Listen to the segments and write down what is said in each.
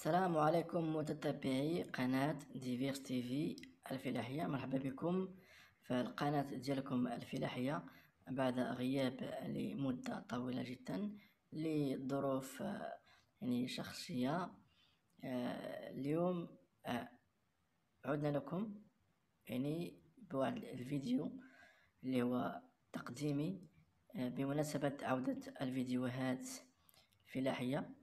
السلام عليكم متتبعي قناة ديفيرس تيفي الفلاحية مرحبا بكم في القناة ديالكم الفلاحية بعد غياب لمدة طويلة جدا لظروف يعني شخصية آه، اليوم آه، عدنا لكم يعني بواحد الفيديو اللي هو تقديمي آه، بمناسبة عودة الفيديوهات الفلاحية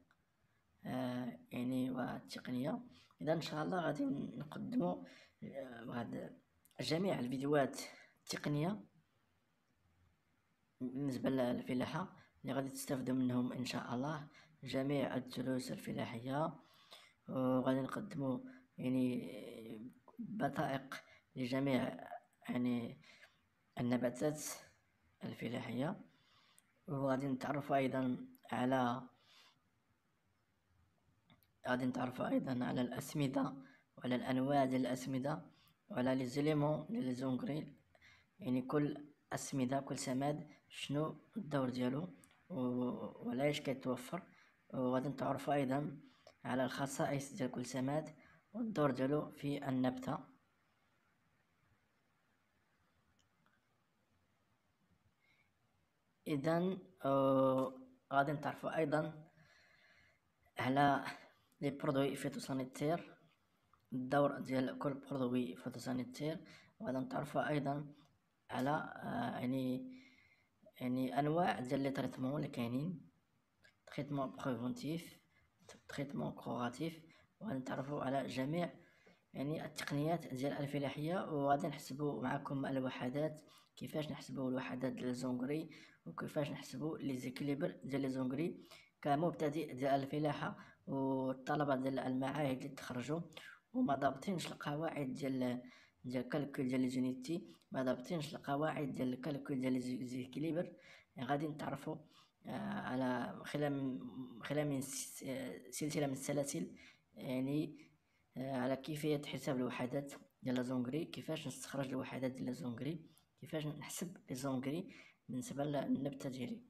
يعني والتقنية اذا ان شاء الله غادي نقدمو آه، واحد جميع الفيديوهات التقنية بالنسبة للفلاحة اللي غادي تستافدو منهم ان شاء الله جميع الدروس الفلاحية وغادي نقدمو يعني آه، بطائق لجميع يعني النباتات الفلاحية وغادي نتعرفو ايضا على غادي نتعرفوا ايضا على الاسمده وعلى الانواع ديال الاسمده وعلى لي زليمون لي زونغريل يعني كل اسمده كل سماد شنو الدور ديالو وعلاش كيتوفر وغادي نتعرفوا ايضا على الخصائص ديال كل سماد والدور ديالو في النبته اذا آه، غادي نتعرفوا ايضا على لي برودوي فيتوسانيتير الدور ديال كل برودوي فيتوسانيتير وغادي نتعرفوا ايضا على آه، يعني يعني انواع ديال لي تريتمون اللي كاينين تريتمون بريفونتيف تريتمون كوراتيف وغادي نتعرفوا على جميع يعني التقنيات ديال الفلاحيه وغادي نحسبوا معكم الوحدات كيفاش نحسبوا الوحدات ديال الزونغري وكيفاش نحسبوا لي زيكليبر ديال لي زونغري كمبتدئ ديال الفلاحة والطلبة ديال المعاهد اللي تخرجوا وما ضابطينش القواعد ديال ديال الكالكول ديال الجينيتي ما ضابطينش القواعد ديال الكالكول ديال الزيكليبر غادي نتعرفوا آه، على خلال خلال من آه، سلسلة من السلاسل يعني آه، على كيفية حساب الوحدات ديال لازونغري كيفاش نستخرج الوحدات ديال لازونغري كيفاش نحسب لازونغري بالنسبة للنبتة ديالي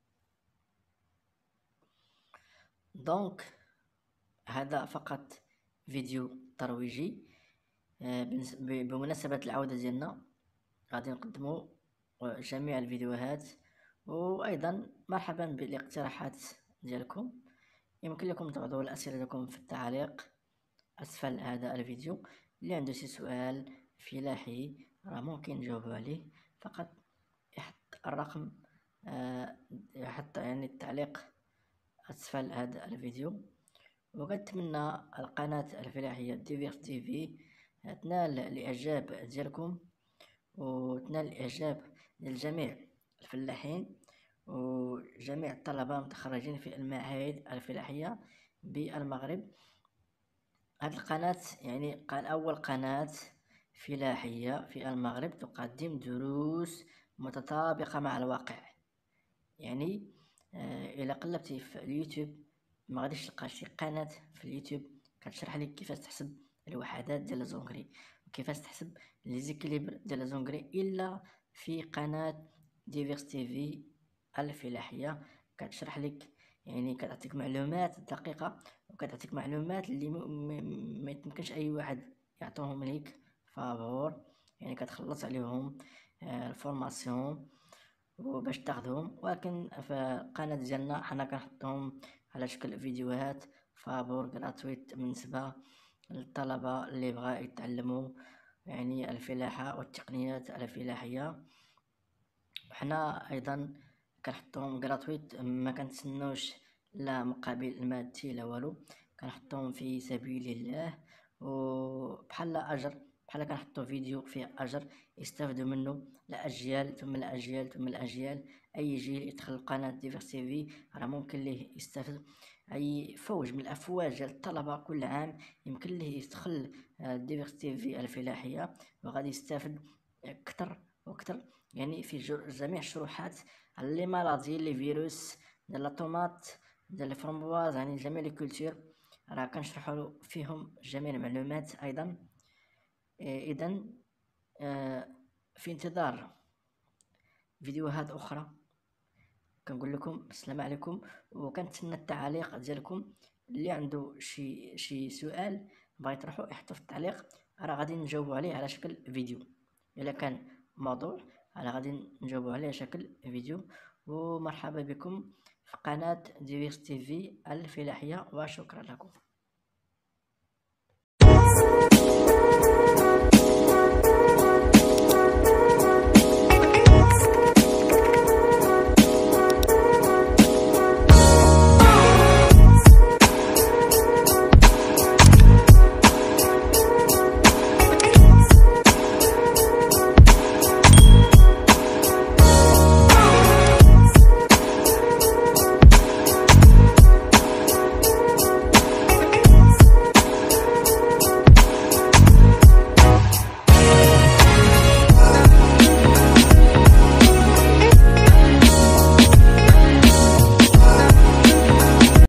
دونك هذا فقط فيديو ترويجي آه، بمناسبة العودة ديالنا غادي نقدمو جميع الفيديوهات وأيضا مرحبا بالاقتراحات ديالكم يمكن لكم تعرضوا الأسئلة لكم في التعليق أسفل هذا الفيديو اللي عنده شي سؤال فلاحي راه ممكن نجاوبو عليه فقط يحط الرقم آه، يحط يعني التعليق أسفل هذا الفيديو وكنتمنى القناة الفلاحية ديفير تيفي تنال الإعجاب ديالكم وتنال الإعجاب ديال جميع الفلاحين وجميع الطلبة المتخرجين في المعاهد الفلاحية بالمغرب هذه القناة يعني قال أول قناة فلاحية في المغرب تقدم دروس متطابقة مع الواقع يعني آه، الى قلبتي في اليوتيوب ما غاديش تلقى شي قناه في اليوتيوب كتشرح لك كيفاش تحسب الوحدات ديال الزونغري وكيفاش تحسب لي ديال الزونغري الا في قناه ديفيرس تي في الفلاحيه كتشرح لك يعني كتعطيك معلومات دقيقه وكتعطيك معلومات اللي ما يمكنش اي واحد يعطوهم ليك فابور يعني كتخلص عليهم آه، الفورماسيون وباش تاخذهم ولكن في قناة ديالنا حنا كنحطهم على شكل فيديوهات فابور غراتويت بالنسبة للطلبة اللي بغا يتعلموا يعني الفلاحة والتقنيات الفلاحية وحنا ايضا كنحطهم غراتويت ما كنتسنوش لا مقابل مادي لا والو كنحطهم في سبيل الله وبحال اجر بحال كنحطو فيديو فيه اجر يستافدوا منه الاجيال ثم الاجيال ثم الاجيال اي جيل يدخل القناه ديفيرس تي في راه ممكن ليه يستافد اي فوج من الافواج ديال الطلبه كل عام يمكن ليه يدخل آه، ديفيرس تي في الفلاحيه وغادي يستافد اكثر واكثر يعني في جميع الشروحات على لي مالادي لي فيروس ديال الطوماط ديال الفرمبواز يعني جميع الكولتور راه كنشرحوا فيهم جميع المعلومات ايضا آه، إذا آه، في انتظار فيديوهات أخرى كنقول لكم السلام عليكم وكنتسنى التعليق ديالكم اللي عنده شي شي سؤال بغى يطرحو يحطو في التعليق راه غادي نجاوبو عليه على شكل فيديو الا كان موضوع راه غادي نجاوبو عليه على شكل فيديو ومرحبا بكم في قناه ديويس تي في الفلاحيه وشكرا لكم